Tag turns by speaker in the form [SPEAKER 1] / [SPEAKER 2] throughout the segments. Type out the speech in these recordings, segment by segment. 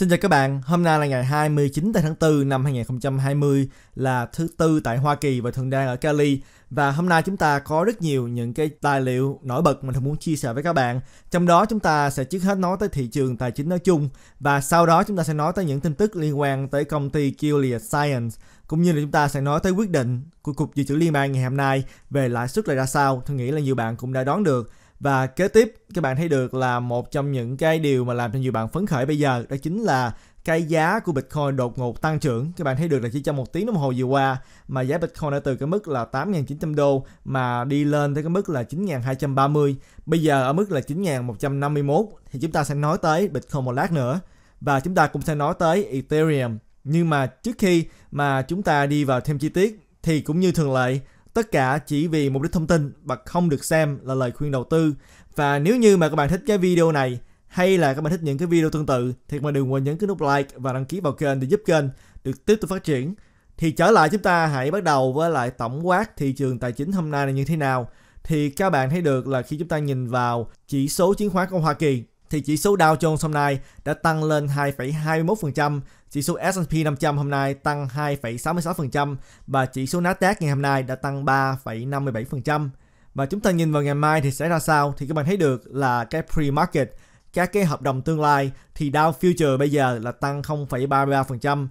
[SPEAKER 1] Xin chào các bạn, hôm nay là ngày 29 tháng 4 năm 2020 là thứ tư tại Hoa Kỳ và thường đang ở Cali và hôm nay chúng ta có rất nhiều những cái tài liệu nổi bật mình thường muốn chia sẻ với các bạn. Trong đó chúng ta sẽ trước hết nói tới thị trường tài chính nói chung và sau đó chúng ta sẽ nói tới những tin tức liên quan tới công ty Gilead Science cũng như là chúng ta sẽ nói tới quyết định của Cục Dự trữ Liên bang ngày hôm nay về lãi suất là ra sao. Tôi nghĩ là nhiều bạn cũng đã đoán được và kế tiếp các bạn thấy được là một trong những cái điều mà làm cho nhiều bạn phấn khởi bây giờ đó chính là cái giá của Bitcoin đột ngột tăng trưởng. Các bạn thấy được là chỉ trong một tiếng đồng hồ vừa qua mà giá Bitcoin đã từ cái mức là 8.900 đô mà đi lên tới cái mức là 9.230. Bây giờ ở mức là 9.151 thì chúng ta sẽ nói tới Bitcoin một lát nữa. Và chúng ta cũng sẽ nói tới Ethereum. Nhưng mà trước khi mà chúng ta đi vào thêm chi tiết thì cũng như thường lệ Tất cả chỉ vì mục đích thông tin và không được xem là lời khuyên đầu tư. Và nếu như mà các bạn thích cái video này hay là các bạn thích những cái video tương tự thì các bạn đừng quên nhấn cái nút like và đăng ký vào kênh để giúp kênh được tiếp tục phát triển. Thì trở lại chúng ta hãy bắt đầu với lại tổng quát thị trường tài chính hôm nay là như thế nào. Thì các bạn thấy được là khi chúng ta nhìn vào chỉ số chứng khoán của Hoa Kỳ thì chỉ số Dow Jones hôm nay đã tăng lên 2,21%, chỉ số S&P 500 hôm nay tăng 2,66% và chỉ số Nasdaq ngày hôm nay đã tăng 3,57%. Và chúng ta nhìn vào ngày mai thì sẽ ra sao thì các bạn thấy được là cái pre-market, các cái hợp đồng tương lai thì Dow Future bây giờ là tăng 0,33%,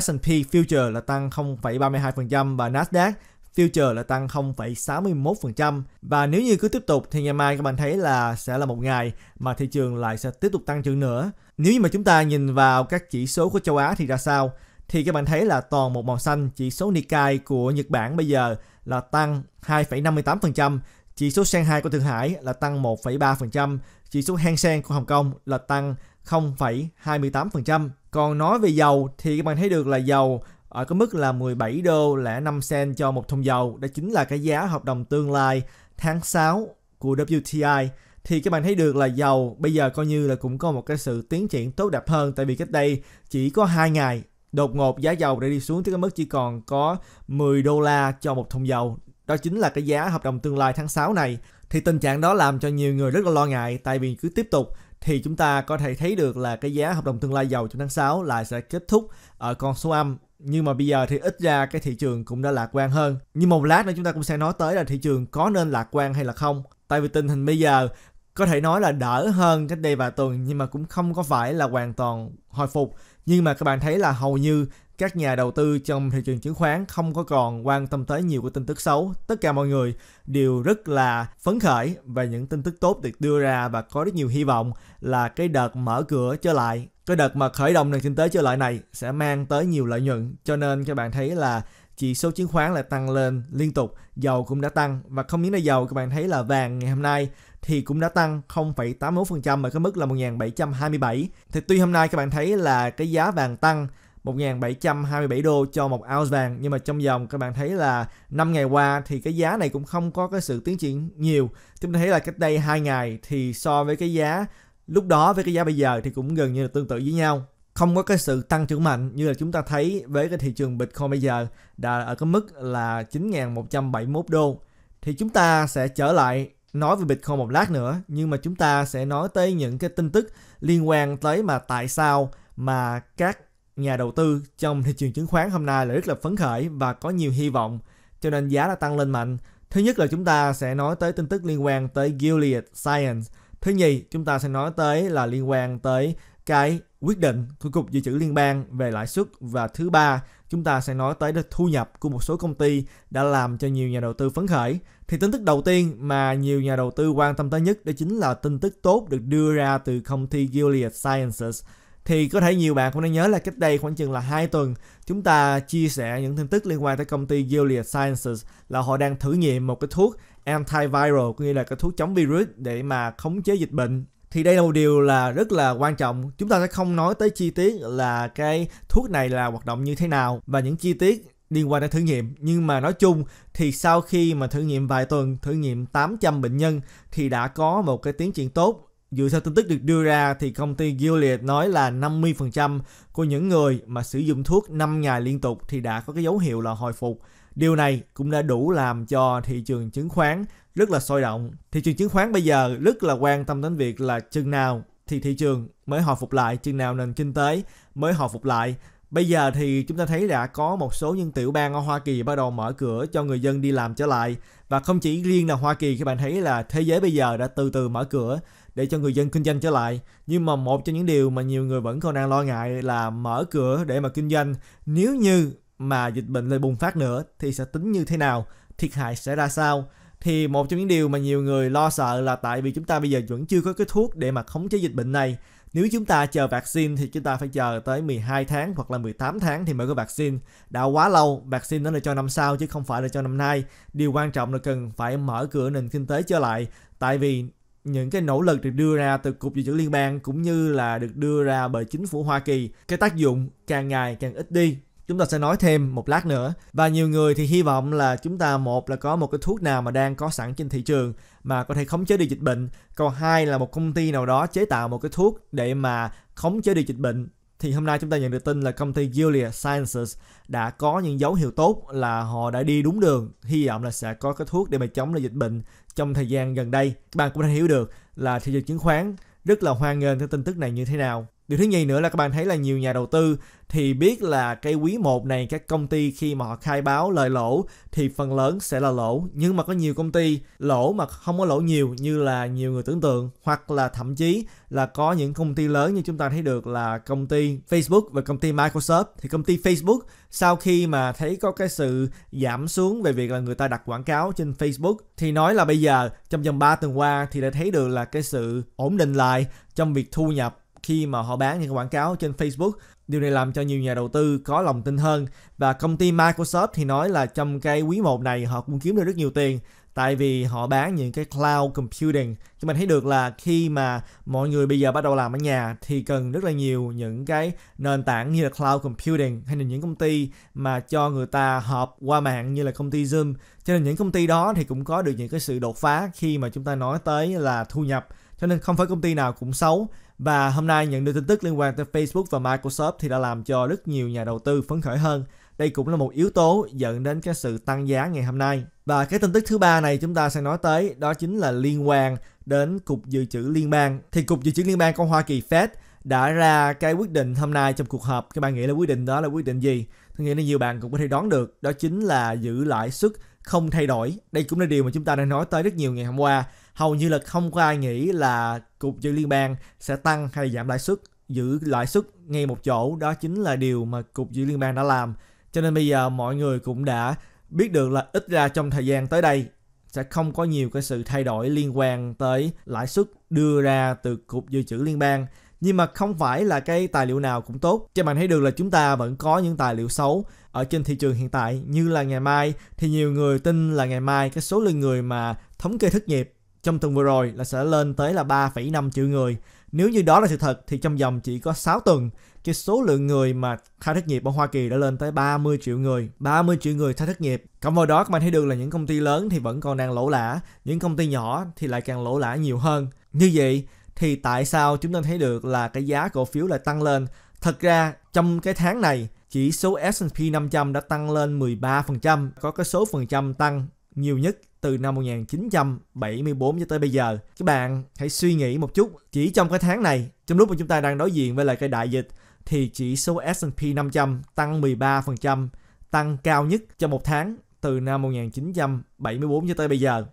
[SPEAKER 1] S&P Future là tăng 0,32% và Nasdaq Future là tăng 0,61% và nếu như cứ tiếp tục thì ngày mai các bạn thấy là sẽ là một ngày mà thị trường lại sẽ tiếp tục tăng trưởng nữa. Nếu như mà chúng ta nhìn vào các chỉ số của châu Á thì ra sao? Thì các bạn thấy là toàn một màu xanh, chỉ số Nikkei của Nhật Bản bây giờ là tăng 2,58%, chỉ số Shanghai của Thượng Hải là tăng 1,3%, chỉ số Hang Seng của Hồng Kông là tăng 0,28%. Còn nói về dầu thì các bạn thấy được là dầu ở cái mức là 17 đô lẻ 5 sen cho một thùng dầu. Đó chính là cái giá hợp đồng tương lai tháng 6 của WTI thì các bạn thấy được là dầu bây giờ coi như là cũng có một cái sự tiến triển tốt đẹp hơn tại vì cách đây chỉ có 2 ngày đột ngột giá dầu đã đi xuống tới cái mức chỉ còn có 10 đô la cho một thùng dầu. Đó chính là cái giá hợp đồng tương lai tháng 6 này. Thì tình trạng đó làm cho nhiều người rất là lo ngại tại vì cứ tiếp tục thì chúng ta có thể thấy được là cái giá hợp đồng tương lai dầu trong tháng 6 lại sẽ kết thúc ở con số âm nhưng mà bây giờ thì ít ra cái thị trường cũng đã lạc quan hơn nhưng một lát nữa chúng ta cũng sẽ nói tới là thị trường có nên lạc quan hay là không tại vì tình hình bây giờ có thể nói là đỡ hơn cách đây vài tuần nhưng mà cũng không có phải là hoàn toàn hồi phục nhưng mà các bạn thấy là hầu như các nhà đầu tư trong thị trường chứng khoán không có còn quan tâm tới nhiều cái tin tức xấu. Tất cả mọi người đều rất là phấn khởi về những tin tức tốt được đưa ra và có rất nhiều hy vọng là cái đợt mở cửa trở lại, cái đợt mà khởi động nền kinh tế trở lại này sẽ mang tới nhiều lợi nhuận. Cho nên các bạn thấy là chỉ số chứng khoán lại tăng lên liên tục, dầu cũng đã tăng và không những là dầu các bạn thấy là vàng ngày hôm nay thì cũng đã tăng 0,81% ở cái mức là 1.727 Thì tuy hôm nay các bạn thấy là cái giá vàng tăng 1.727 đô cho một ounce vàng nhưng mà trong vòng các bạn thấy là 5 ngày qua thì cái giá này cũng không có cái sự tiến triển nhiều chúng ta thấy là cách đây 2 ngày thì so với cái giá lúc đó với cái giá bây giờ thì cũng gần như là tương tự với nhau không có cái sự tăng trưởng mạnh như là chúng ta thấy với cái thị trường Bitcoin bây giờ đã ở cái mức là 9.171 đô thì chúng ta sẽ trở lại nói về Bitcoin một lát nữa nhưng mà chúng ta sẽ nói tới những cái tin tức liên quan tới mà tại sao mà các nhà đầu tư trong thị trường chứng khoán hôm nay là rất là phấn khởi và có nhiều hy vọng cho nên giá đã tăng lên mạnh. Thứ nhất là chúng ta sẽ nói tới tin tức liên quan tới Gilead Science. Thứ nhì, chúng ta sẽ nói tới là liên quan tới cái quyết định của Cục Dự trữ Liên bang về lãi suất và thứ ba, chúng ta sẽ nói tới thu nhập của một số công ty đã làm cho nhiều nhà đầu tư phấn khởi. Thì tin tức đầu tiên mà nhiều nhà đầu tư quan tâm tới nhất đó chính là tin tức tốt được đưa ra từ công ty Gilead Sciences thì có thể nhiều bạn cũng đã nhớ là cách đây khoảng chừng là hai tuần chúng ta chia sẻ những tin tức liên quan tới công ty Gilead Sciences là họ đang thử nghiệm một cái thuốc antiviral cũng như là cái thuốc chống virus để mà khống chế dịch bệnh thì đây là một điều là rất là quan trọng chúng ta sẽ không nói tới chi tiết là cái thuốc này là hoạt động như thế nào và những chi tiết liên quan đến thử nghiệm nhưng mà nói chung thì sau khi mà thử nghiệm vài tuần thử nghiệm 800 bệnh nhân thì đã có một cái tiến triển tốt Dựa theo tin tức được đưa ra thì công ty Gilead nói là 50% của những người mà sử dụng thuốc 5 ngày liên tục thì đã có cái dấu hiệu là hồi phục. Điều này cũng đã đủ làm cho thị trường chứng khoán rất là sôi động. Thị trường chứng khoán bây giờ rất là quan tâm đến việc là chừng nào thì thị trường mới hồi phục lại, chừng nào nền kinh tế mới hồi phục lại. Bây giờ thì chúng ta thấy đã có một số những tiểu bang ở Hoa Kỳ bắt đầu mở cửa cho người dân đi làm trở lại và không chỉ riêng là Hoa Kỳ các bạn thấy là thế giới bây giờ đã từ từ mở cửa để cho người dân kinh doanh trở lại. Nhưng mà một trong những điều mà nhiều người vẫn còn đang lo ngại là mở cửa để mà kinh doanh nếu như mà dịch bệnh lại bùng phát nữa thì sẽ tính như thế nào, thiệt hại sẽ ra sao. Thì một trong những điều mà nhiều người lo sợ là tại vì chúng ta bây giờ vẫn chưa có cái thuốc để mà khống chế dịch bệnh này nếu chúng ta chờ vaccine thì chúng ta phải chờ tới 12 tháng hoặc là 18 tháng thì mới có vaccine. Đã quá lâu, vaccine nó là cho năm sau chứ không phải là cho năm nay. Điều quan trọng là cần phải mở cửa nền kinh tế trở lại. Tại vì những cái nỗ lực được đưa ra từ Cục Dự trữ Liên bang cũng như là được đưa ra bởi chính phủ Hoa Kỳ, cái tác dụng càng ngày càng ít đi chúng ta sẽ nói thêm một lát nữa và nhiều người thì hy vọng là chúng ta một là có một cái thuốc nào mà đang có sẵn trên thị trường mà có thể khống chế được dịch bệnh còn hai là một công ty nào đó chế tạo một cái thuốc để mà khống chế được dịch bệnh thì hôm nay chúng ta nhận được tin là công ty Gilead Sciences đã có những dấu hiệu tốt là họ đã đi đúng đường, hy vọng là sẽ có cái thuốc để mà chống lại dịch bệnh trong thời gian gần đây. Các bạn cũng đã hiểu được là thị trường chứng khoán rất là hoan nghênh cái tin tức này như thế nào. Điều thứ nhì nữa là các bạn thấy là nhiều nhà đầu tư thì biết là cái quý 1 này các công ty khi mà họ khai báo lời lỗ thì phần lớn sẽ là lỗ nhưng mà có nhiều công ty lỗ mà không có lỗ nhiều như là nhiều người tưởng tượng hoặc là thậm chí là có những công ty lớn như chúng ta thấy được là công ty Facebook và công ty Microsoft thì công ty Facebook sau khi mà thấy có cái sự giảm xuống về việc là người ta đặt quảng cáo trên Facebook thì nói là bây giờ trong vòng 3 tuần qua thì đã thấy được là cái sự ổn định lại trong việc thu nhập khi mà họ bán những quảng cáo trên Facebook. Điều này làm cho nhiều nhà đầu tư có lòng tin hơn và công ty Microsoft thì nói là trong cái quý 1 này họ cũng kiếm được rất nhiều tiền tại vì họ bán những cái cloud computing chúng mình thấy được là khi mà mọi người bây giờ bắt đầu làm ở nhà thì cần rất là nhiều những cái nền tảng như là cloud computing hay là những công ty mà cho người ta họp qua mạng như là công ty Zoom cho nên những công ty đó thì cũng có được những cái sự đột phá khi mà chúng ta nói tới là thu nhập cho nên không phải công ty nào cũng xấu và hôm nay nhận được tin tức liên quan tới Facebook và Microsoft thì đã làm cho rất nhiều nhà đầu tư phấn khởi hơn. Đây cũng là một yếu tố dẫn đến cái sự tăng giá ngày hôm nay. Và cái tin tức thứ ba này chúng ta sẽ nói tới đó chính là liên quan đến Cục Dự trữ Liên bang. Thì Cục Dự trữ Liên bang của Hoa Kỳ Fed đã ra cái quyết định hôm nay trong cuộc họp các bạn nghĩ là quyết định đó là quyết định gì tôi nghĩ là nhiều bạn cũng có thể đoán được đó chính là giữ lãi suất không thay đổi đây cũng là điều mà chúng ta đã nói tới rất nhiều ngày hôm qua hầu như là không có ai nghĩ là Cục dự liên bang sẽ tăng hay giảm lãi suất, giữ lãi suất ngay một chỗ, đó chính là điều mà Cục dự liên bang đã làm. Cho nên bây giờ mọi người cũng đã biết được là ít ra trong thời gian tới đây sẽ không có nhiều cái sự thay đổi liên quan tới lãi suất đưa ra từ Cục Dự trữ Liên bang. Nhưng mà không phải là cái tài liệu nào cũng tốt. Cho bạn thấy được là chúng ta vẫn có những tài liệu xấu ở trên thị trường hiện tại như là ngày mai thì nhiều người tin là ngày mai cái số lượng người mà thống kê thất nghiệp trong tuần vừa rồi là sẽ lên tới là 3,5 triệu người. Nếu như đó là sự thật thì trong vòng chỉ có 6 tuần, cái số lượng người mà khai thất nghiệp ở Hoa Kỳ đã lên tới 30 triệu người, 30 triệu người khai thất nghiệp. Cộng vào đó các bạn thấy được là những công ty lớn thì vẫn còn đang lỗ lã, những công ty nhỏ thì lại càng lỗ lã nhiều hơn. Như vậy thì tại sao chúng ta thấy được là cái giá cổ phiếu lại tăng lên? Thật ra trong cái tháng này chỉ số S&P 500 đã tăng lên 13%, có cái số phần trăm tăng nhiều nhất từ năm 1974 cho tới bây giờ. Các bạn hãy suy nghĩ một chút, chỉ trong cái tháng này, trong lúc mà chúng ta đang đối diện với lại cái đại dịch thì chỉ số S&P 500 tăng 13%, tăng cao nhất trong một tháng từ năm 1974 cho tới bây giờ.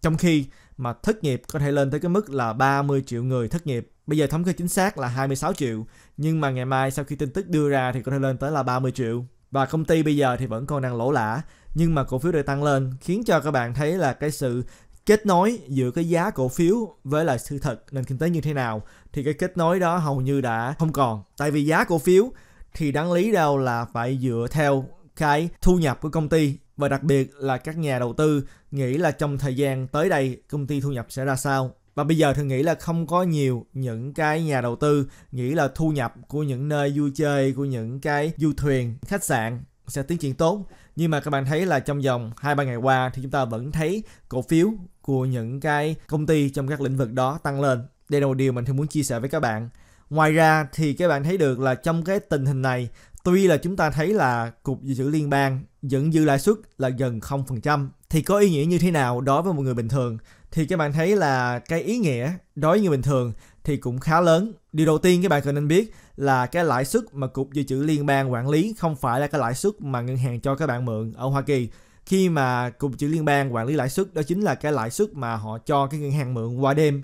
[SPEAKER 1] Trong khi mà thất nghiệp có thể lên tới cái mức là 30 triệu người thất nghiệp. Bây giờ thống kê chính xác là 26 triệu, nhưng mà ngày mai sau khi tin tức đưa ra thì có thể lên tới là 30 triệu. Và công ty bây giờ thì vẫn còn đang lỗ lã nhưng mà cổ phiếu lại tăng lên khiến cho các bạn thấy là cái sự kết nối giữa cái giá cổ phiếu với lại sự thật nền kinh tế như thế nào thì cái kết nối đó hầu như đã không còn tại vì giá cổ phiếu thì đáng lý đâu là phải dựa theo cái thu nhập của công ty và đặc biệt là các nhà đầu tư nghĩ là trong thời gian tới đây công ty thu nhập sẽ ra sao và bây giờ thì nghĩ là không có nhiều những cái nhà đầu tư nghĩ là thu nhập của những nơi vui chơi của những cái du thuyền khách sạn sẽ tiến triển tốt nhưng mà các bạn thấy là trong vòng hai ba ngày qua thì chúng ta vẫn thấy cổ phiếu của những cái công ty trong các lĩnh vực đó tăng lên đây là một điều mình thường muốn chia sẻ với các bạn ngoài ra thì các bạn thấy được là trong cái tình hình này tuy là chúng ta thấy là cục dự trữ liên bang vẫn dư lãi suất là gần 0% thì có ý nghĩa như thế nào đối với một người bình thường thì các bạn thấy là cái ý nghĩa đối như bình thường thì cũng khá lớn. Điều đầu tiên các bạn cần nên biết là cái lãi suất mà Cục Dự trữ Liên bang quản lý không phải là cái lãi suất mà ngân hàng cho các bạn mượn ở Hoa Kỳ. Khi mà Cục Dự trữ Liên bang quản lý lãi suất đó chính là cái lãi suất mà họ cho cái ngân hàng mượn qua đêm.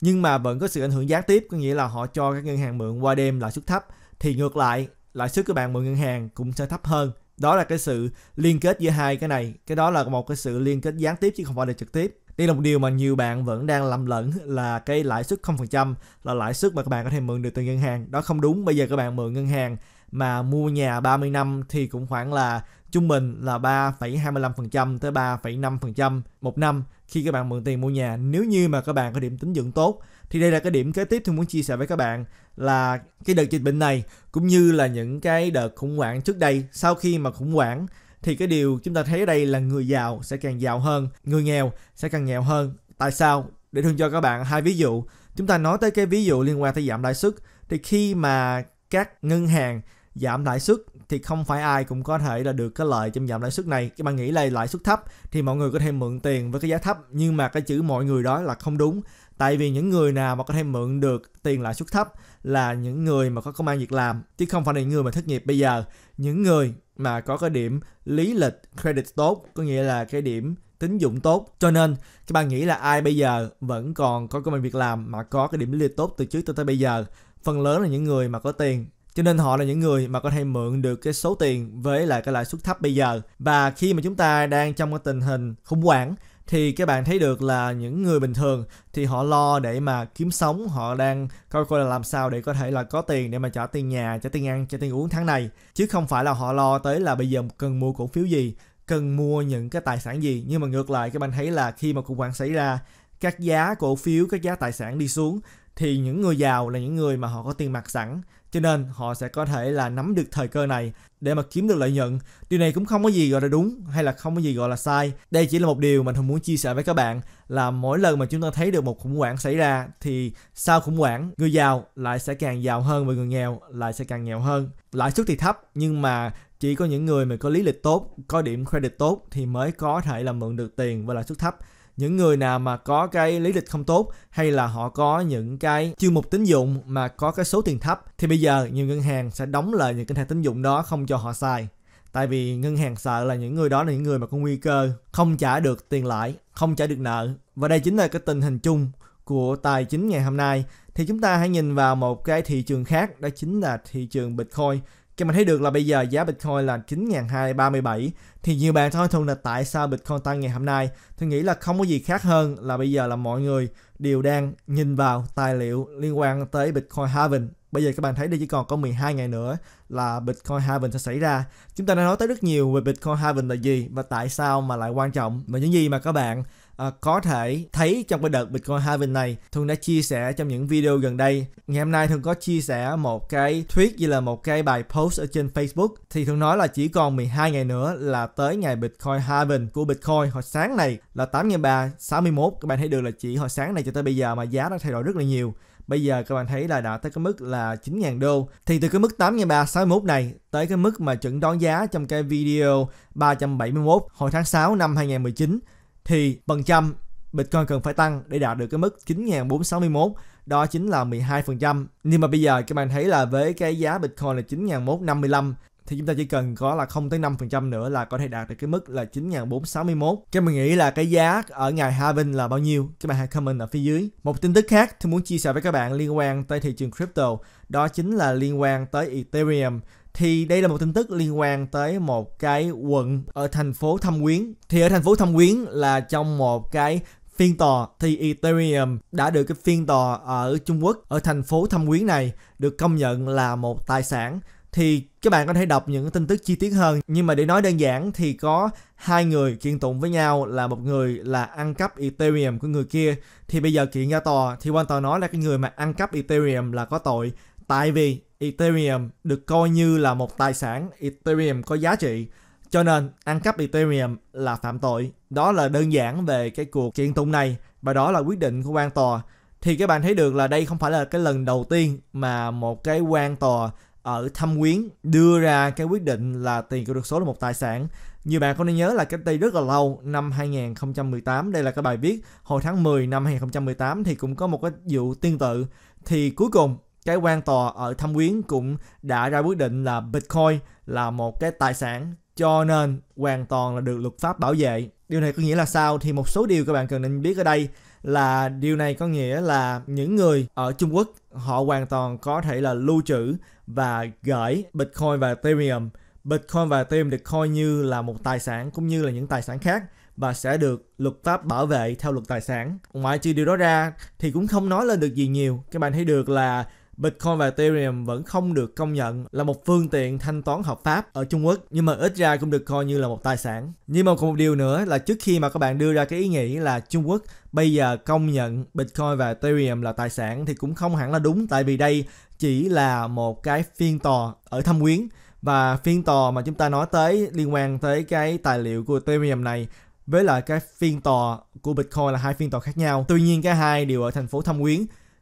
[SPEAKER 1] Nhưng mà vẫn có sự ảnh hưởng gián tiếp, có nghĩa là họ cho các ngân hàng mượn qua đêm lãi suất thấp thì ngược lại lãi suất các bạn mượn ngân hàng cũng sẽ thấp hơn. Đó là cái sự liên kết giữa hai cái này, cái đó là một cái sự liên kết gián tiếp chứ không phải là trực tiếp đây là một điều mà nhiều bạn vẫn đang lầm lẫn là cái lãi suất 0% là lãi suất mà các bạn có thể mượn được từ ngân hàng đó không đúng bây giờ các bạn mượn ngân hàng mà mua nhà 30 năm thì cũng khoảng là trung bình là 3,25% tới 3,5% một năm khi các bạn mượn tiền mua nhà nếu như mà các bạn có điểm tín dụng tốt thì đây là cái điểm kế tiếp tôi muốn chia sẻ với các bạn là cái đợt dịch bệnh này cũng như là những cái đợt khủng hoảng trước đây sau khi mà khủng hoảng thì cái điều chúng ta thấy ở đây là người giàu sẽ càng giàu hơn người nghèo sẽ càng nghèo hơn tại sao để thường cho các bạn hai ví dụ chúng ta nói tới cái ví dụ liên quan tới giảm lãi suất thì khi mà các ngân hàng giảm lãi suất thì không phải ai cũng có thể là được cái lợi trong giảm lãi suất này. Các bạn nghĩ là lãi suất thấp thì mọi người có thể mượn tiền với cái giá thấp nhưng mà cái chữ mọi người đó là không đúng. Tại vì những người nào mà có thể mượn được tiền lãi suất thấp là những người mà có công an việc làm chứ không phải là những người mà thất nghiệp bây giờ. Những người mà có cái điểm lý lịch credit tốt có nghĩa là cái điểm tín dụng tốt cho nên các bạn nghĩ là ai bây giờ vẫn còn có công việc làm mà có cái điểm lý lịch tốt từ trước tới, tới bây giờ phần lớn là những người mà có tiền cho nên họ là những người mà có thể mượn được cái số tiền với lại cái lãi suất thấp bây giờ và khi mà chúng ta đang trong cái tình hình khủng hoảng thì các bạn thấy được là những người bình thường thì họ lo để mà kiếm sống họ đang coi coi là làm sao để có thể là có tiền để mà trả tiền nhà trả tiền ăn trả tiền uống tháng này chứ không phải là họ lo tới là bây giờ cần mua cổ phiếu gì cần mua những cái tài sản gì nhưng mà ngược lại các bạn thấy là khi mà khủng hoảng xảy ra các giá cổ phiếu các giá tài sản đi xuống thì những người giàu là những người mà họ có tiền mặt sẵn cho nên họ sẽ có thể là nắm được thời cơ này để mà kiếm được lợi nhuận điều này cũng không có gì gọi là đúng hay là không có gì gọi là sai đây chỉ là một điều mình thường muốn chia sẻ với các bạn là mỗi lần mà chúng ta thấy được một khủng hoảng xảy ra thì sau khủng hoảng người giàu lại sẽ càng giàu hơn và người nghèo lại sẽ càng nghèo hơn lãi suất thì thấp nhưng mà chỉ có những người mà có lý lịch tốt có điểm credit tốt thì mới có thể là mượn được tiền với lãi suất thấp những người nào mà có cái lý lịch không tốt hay là họ có những cái chương mục tín dụng mà có cái số tiền thấp thì bây giờ nhiều ngân hàng sẽ đóng lại những cái thẻ tín dụng đó không cho họ xài tại vì ngân hàng sợ là những người đó là những người mà có nguy cơ không trả được tiền lãi không trả được nợ và đây chính là cái tình hình chung của tài chính ngày hôm nay thì chúng ta hãy nhìn vào một cái thị trường khác đó chính là thị trường bitcoin cho mình thấy được là bây giờ giá Bitcoin là 9.237 thì nhiều bạn thỏa thuận là tại sao Bitcoin tăng ngày hôm nay. Tôi nghĩ là không có gì khác hơn là bây giờ là mọi người đều đang nhìn vào tài liệu liên quan tới Bitcoin halving. Bây giờ các bạn thấy đây chỉ còn có 12 ngày nữa là Bitcoin halving sẽ xảy ra. Chúng ta đã nói tới rất nhiều về Bitcoin halving là gì và tại sao mà lại quan trọng và những gì mà các bạn à, có thể thấy trong cái đợt Bitcoin halving này. Thường đã chia sẻ trong những video gần đây. Ngày hôm nay Thường có chia sẻ một cái thuyết như là một cái bài post ở trên Facebook thì Thường nói là chỉ còn 12 ngày nữa là tới ngày Bitcoin halving của Bitcoin hồi sáng này là 8.361 các bạn thấy được là chỉ hồi sáng này cho tới bây giờ mà giá đã thay đổi rất là nhiều bây giờ các bạn thấy là đã tới cái mức là 9.000 đô thì từ cái mức 8.361 này tới cái mức mà chuẩn đoán giá trong cái video 371 hồi tháng 6 năm 2019 thì phần trăm Bitcoin cần phải tăng để đạt được cái mức 9.461 đó chính là 12%. Nhưng mà bây giờ các bạn thấy là với cái giá Bitcoin là 9.155 thì chúng ta chỉ cần có là 0.5% tới nữa là có thể đạt được cái mức là 9.461. Các bạn nghĩ là cái giá ở ngày halving là bao nhiêu? Các bạn hãy comment ở phía dưới. Một tin tức khác tôi muốn chia sẻ với các bạn liên quan tới thị trường crypto đó chính là liên quan tới Ethereum thì đây là một tin tức liên quan tới một cái quận ở thành phố Thâm Quyến. Thì ở thành phố Thâm Quyến là trong một cái phiên tòa thì Ethereum đã được cái phiên tòa ở Trung Quốc ở thành phố Thâm Quyến này được công nhận là một tài sản thì các bạn có thể đọc những tin tức chi tiết hơn nhưng mà để nói đơn giản thì có hai người kiện tụng với nhau là một người là ăn cắp Ethereum của người kia thì bây giờ kiện ra tòa thì quan tòa nói là cái người mà ăn cắp Ethereum là có tội tại vì Ethereum được coi như là một tài sản Ethereum có giá trị. Cho nên ăn cắp Ethereum là phạm tội. Đó là đơn giản về cái cuộc kiện tụng này và đó là quyết định của quan tòa. Thì các bạn thấy được là đây không phải là cái lần đầu tiên mà một cái quan tòa ở thâm quyến đưa ra cái quyết định là tiền kỹ thuật số là một tài sản. như bạn có nên nhớ là cách đây rất là lâu, năm 2018, đây là cái bài viết hồi tháng 10 năm 2018 thì cũng có một cái vụ tương tự. Thì cuối cùng cái quan tòa ở thâm quyến cũng đã ra quyết định là Bitcoin là một cái tài sản cho nên hoàn toàn là được luật pháp bảo vệ. Điều này có nghĩa là sao? Thì một số điều các bạn cần nên biết ở đây là điều này có nghĩa là những người ở Trung Quốc họ hoàn toàn có thể là lưu trữ và gửi Bitcoin và Ethereum. Bitcoin và Ethereum được coi như là một tài sản cũng như là những tài sản khác và sẽ được luật pháp bảo vệ theo luật tài sản. Ngoại trừ điều đó ra thì cũng không nói lên được gì nhiều. Các bạn thấy được là Bitcoin và Ethereum vẫn không được công nhận là một phương tiện thanh toán hợp pháp ở Trung Quốc nhưng mà ít ra cũng được coi như là một tài sản. Nhưng mà còn một điều nữa là trước khi mà các bạn đưa ra cái ý nghĩ là Trung Quốc bây giờ công nhận Bitcoin và Ethereum là tài sản thì cũng không hẳn là đúng tại vì đây chỉ là một cái phiên tòa ở thâm quyến và phiên tòa mà chúng ta nói tới liên quan tới cái tài liệu của Ethereum này với lại cái phiên tòa của Bitcoin là hai phiên tòa khác nhau. Tuy nhiên cái hai đều ở thành phố Thâm Quyến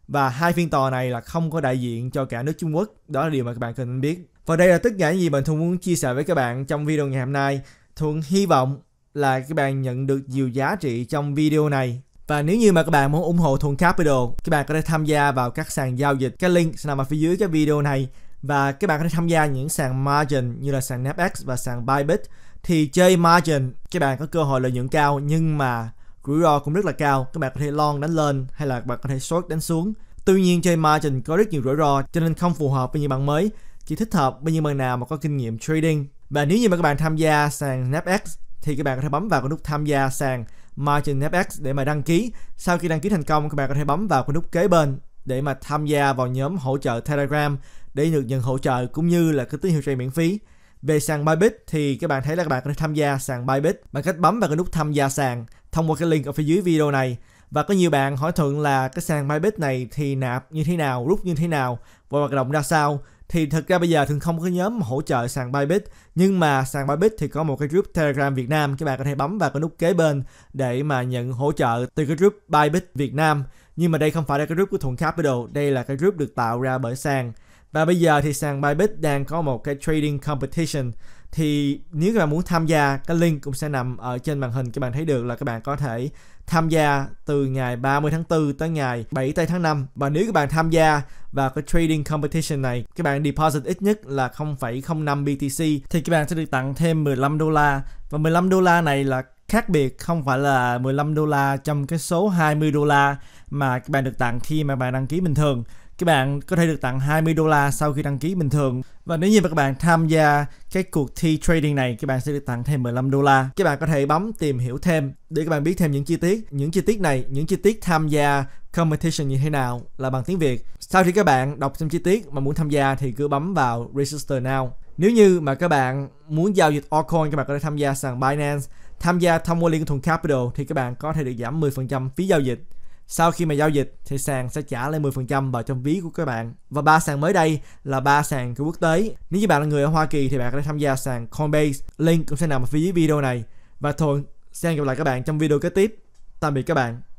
[SPEAKER 1] và hai phiên tòa này là không có đại diện cho cả nước Trung Quốc. Đó là điều mà các bạn cần biết. Và đây là tất cả những gì mình Thuận muốn chia sẻ với các bạn trong video ngày hôm nay. Thuận hy vọng là các bạn nhận được nhiều giá trị trong video này. Và nếu như mà các bạn muốn ủng hộ Thuận Capital, các bạn có thể tham gia vào các sàn giao dịch. Cái link sẽ nằm ở phía dưới cái video này. Và các bạn có thể tham gia những sàn margin như là sàn Napex và sàn Bybit. Thì chơi margin, các bạn có cơ hội lợi nhuận cao nhưng mà rủi ro cũng rất là cao các bạn có thể lon đánh lên hay là các bạn có thể short đánh xuống tuy nhiên chơi margin có rất nhiều rủi ro cho nên không phù hợp với những bạn mới chỉ thích hợp với những bạn nào mà có kinh nghiệm trading và nếu như mà các bạn tham gia sàn NAPX thì các bạn có thể bấm vào cái nút tham gia sàn margin NAPX để mà đăng ký sau khi đăng ký thành công các bạn có thể bấm vào cái nút kế bên để mà tham gia vào nhóm hỗ trợ Telegram để được nhận hỗ trợ cũng như là cái tín hiệu trade miễn phí về sàn Bybit thì các bạn thấy là các bạn có thể tham gia sàn Bybit bằng cách bấm vào cái nút tham gia sàn thông qua cái link ở phía dưới video này và có nhiều bạn hỏi thuận là cái sàn MyBit này thì nạp như thế nào, rút như thế nào và hoạt động ra sao thì thật ra bây giờ thường không có nhóm hỗ trợ sàn Bybit nhưng mà sàn Bybit thì có một cái group Telegram Việt Nam các bạn có thể bấm vào cái nút kế bên để mà nhận hỗ trợ từ cái group Bybit Việt Nam nhưng mà đây không phải là cái group của Thuận Capital đây là cái group được tạo ra bởi sàn và bây giờ thì sàn Bybit đang có một cái trading competition thì nếu các bạn muốn tham gia cái link cũng sẽ nằm ở trên màn hình các bạn thấy được là các bạn có thể tham gia từ ngày 30 tháng 4 tới ngày 7 tây tháng 5 và nếu các bạn tham gia vào cái trading competition này các bạn deposit ít nhất là 0,05 BTC thì các bạn sẽ được tặng thêm 15 đô la và 15 đô la này là khác biệt không phải là 15 đô la trong cái số 20 đô la mà các bạn được tặng khi mà bạn đăng ký bình thường các bạn có thể được tặng 20 đô la sau khi đăng ký bình thường và nếu như mà các bạn tham gia cái cuộc thi trading này các bạn sẽ được tặng thêm 15 đô la các bạn có thể bấm tìm hiểu thêm để các bạn biết thêm những chi tiết những chi tiết này những chi tiết tham gia competition như thế nào là bằng tiếng Việt sau khi các bạn đọc thêm chi tiết mà muốn tham gia thì cứ bấm vào register now nếu như mà các bạn muốn giao dịch altcoin các bạn có thể tham gia sàn Binance tham gia thông qua liên của Thuận Capital thì các bạn có thể được giảm 10% phí giao dịch sau khi mà giao dịch thì sàn sẽ trả lại 10% vào trong ví của các bạn. Và ba sàn mới đây là ba sàn của quốc tế. Nếu như bạn là người ở Hoa Kỳ thì bạn có thể tham gia sàn Coinbase. Link cũng sẽ nằm ở phía dưới video này. Và thôi, sẽ hẹn gặp lại các bạn trong video kế tiếp. Tạm biệt các bạn.